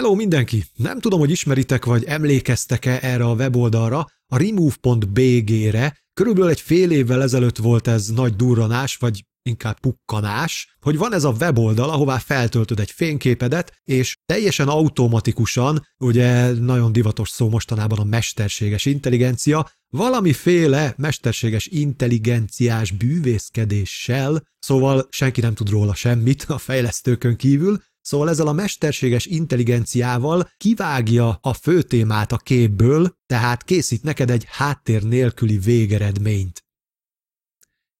Hello mindenki! Nem tudom, hogy ismeritek vagy emlékeztek-e erre a weboldalra, a remove.bg-re. Körülbelül egy fél évvel ezelőtt volt ez nagy durranás, vagy inkább pukkanás, hogy van ez a weboldal, ahová feltöltöd egy fényképedet, és teljesen automatikusan, ugye nagyon divatos szó mostanában a mesterséges intelligencia, valamiféle mesterséges intelligenciás bűvészkedéssel, szóval senki nem tud róla semmit a fejlesztőkön kívül, Szóval ezzel a mesterséges intelligenciával kivágja a fő témát a képből, tehát készít neked egy háttér nélküli végeredményt.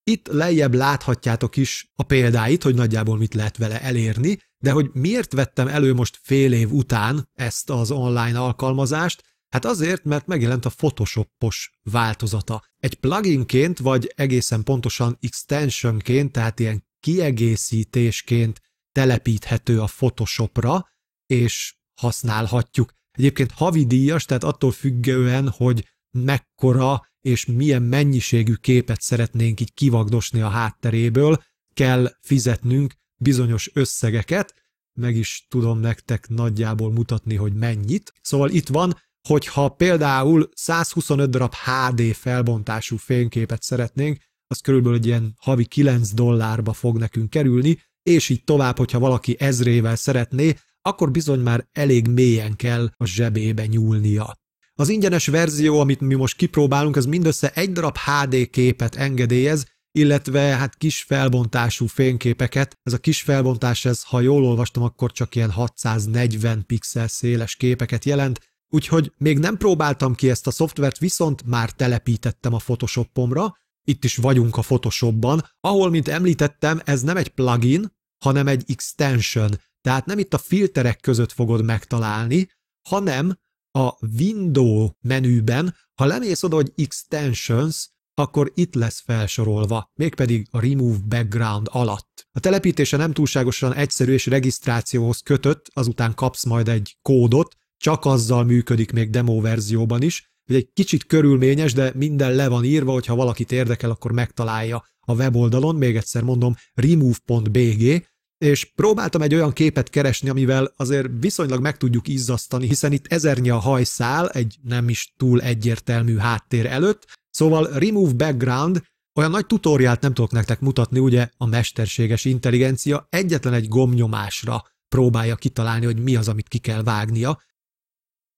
Itt lejjebb láthatjátok is a példáit, hogy nagyjából mit lehet vele elérni, de hogy miért vettem elő most fél év után ezt az online alkalmazást, Hát azért, mert megjelent a Photoshopos változata. Egy pluginként, vagy egészen pontosan extensionként, tehát ilyen kiegészítésként telepíthető a Photoshopra, és használhatjuk. Egyébként havidíjas, tehát attól függően, hogy mekkora és milyen mennyiségű képet szeretnénk így kivagdosni a hátteréből, kell fizetnünk bizonyos összegeket, meg is tudom nektek nagyjából mutatni, hogy mennyit. Szóval itt van, hogyha például 125 darab HD felbontású fényképet szeretnénk, az körülbelül egy ilyen havi 9 dollárba fog nekünk kerülni, és így tovább, hogyha valaki ezrével szeretné, akkor bizony már elég mélyen kell a zsebébe nyúlnia. Az ingyenes verzió, amit mi most kipróbálunk, az mindössze egy darab HD képet engedélyez, illetve hát kis felbontású fényképeket. Ez a kis felbontás, ez, ha jól olvastam, akkor csak ilyen 640 pixel széles képeket jelent, úgyhogy még nem próbáltam ki ezt a szoftvert, viszont már telepítettem a Photoshopomra, itt is vagyunk a Photoshopban, ahol, mint említettem, ez nem egy plugin, hanem egy extension, tehát nem itt a filterek között fogod megtalálni, hanem a Window menüben, ha lemész oda, hogy Extensions, akkor itt lesz felsorolva, mégpedig a Remove Background alatt. A telepítése nem túlságosan egyszerű és regisztrációhoz kötött, azután kapsz majd egy kódot, csak azzal működik még demo verzióban is, hogy egy kicsit körülményes, de minden le van írva, hogyha valakit érdekel, akkor megtalálja a weboldalon, még egyszer mondom, remove.bg, és próbáltam egy olyan képet keresni, amivel azért viszonylag meg tudjuk izzasztani, hiszen itt ezernyi a hajszál egy nem is túl egyértelmű háttér előtt, szóval remove background, olyan nagy tutoriált nem tudok nektek mutatni, ugye a mesterséges intelligencia egyetlen egy gomnyomásra próbálja kitalálni, hogy mi az, amit ki kell vágnia,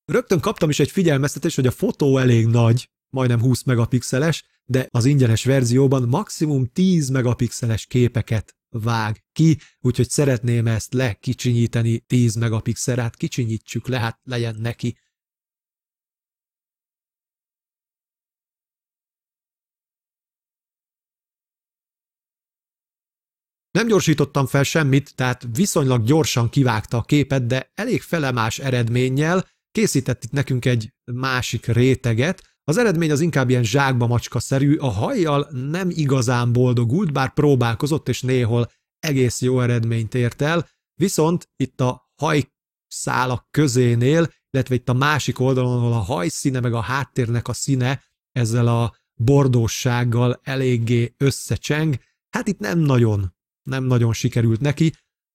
Rögtön kaptam is egy figyelmeztetést, hogy a fotó elég nagy, majdnem 20 megapixeles, de az ingyenes verzióban maximum 10 megapixeles képeket vág ki, úgyhogy szeretném ezt lekicsinyíteni 10 megapixelre, hát kicsinyítsük le, hát legyen neki. Nem gyorsítottam fel semmit, tehát viszonylag gyorsan kivágta a képet, de elég felemás eredménnyel, Készített itt nekünk egy másik réteget, az eredmény az inkább ilyen zsákba macska-szerű, a hajjal nem igazán boldogult, bár próbálkozott és néhol egész jó eredményt ért el, viszont itt a hajszálak közénél, illetve itt a másik oldalon, ahol a hajszíne meg a háttérnek a színe ezzel a bordóssággal eléggé összecseng, hát itt nem nagyon, nem nagyon sikerült neki.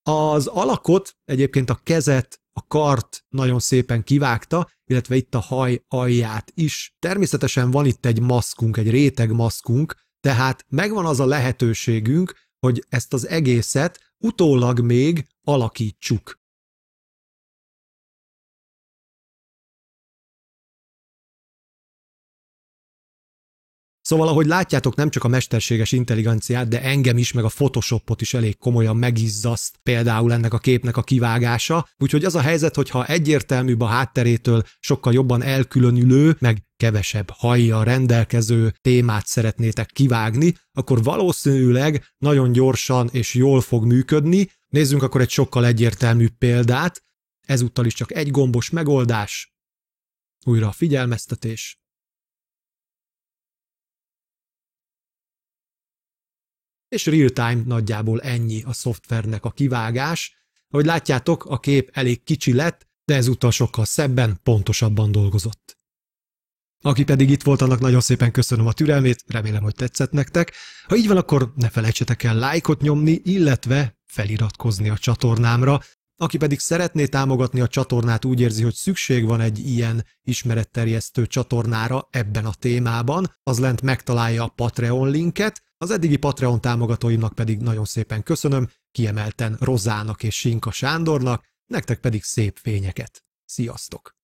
Az alakot, egyébként a kezet a kart nagyon szépen kivágta, illetve itt a haj alját is. Természetesen van itt egy maszkunk, egy réteg maszkunk, tehát megvan az a lehetőségünk, hogy ezt az egészet utólag még alakítsuk. Szóval, ahogy látjátok, nem csak a mesterséges intelligenciát, de engem is, meg a Photoshopot is elég komolyan megizzaszt például ennek a képnek a kivágása. Úgyhogy az a helyzet, hogyha egyértelműbb a hátterétől sokkal jobban elkülönülő, meg kevesebb hajjal rendelkező témát szeretnétek kivágni, akkor valószínűleg nagyon gyorsan és jól fog működni. Nézzünk akkor egy sokkal egyértelműbb példát. Ezúttal is csak egy gombos megoldás. Újra a figyelmeztetés. és real-time nagyjából ennyi a szoftvernek a kivágás. Ahogy látjátok, a kép elég kicsi lett, de ezúttal sokkal szebben, pontosabban dolgozott. Aki pedig itt volt, annak nagyon szépen köszönöm a türelmét, remélem, hogy tetszett nektek. Ha így van, akkor ne felejtsetek el lájkot nyomni, illetve feliratkozni a csatornámra. Aki pedig szeretné támogatni a csatornát, úgy érzi, hogy szükség van egy ilyen ismeretterjesztő csatornára ebben a témában, az lent megtalálja a Patreon linket, az eddigi Patreon támogatóimnak pedig nagyon szépen köszönöm, kiemelten Rozának és Sinka Sándornak, nektek pedig szép fényeket. Sziasztok!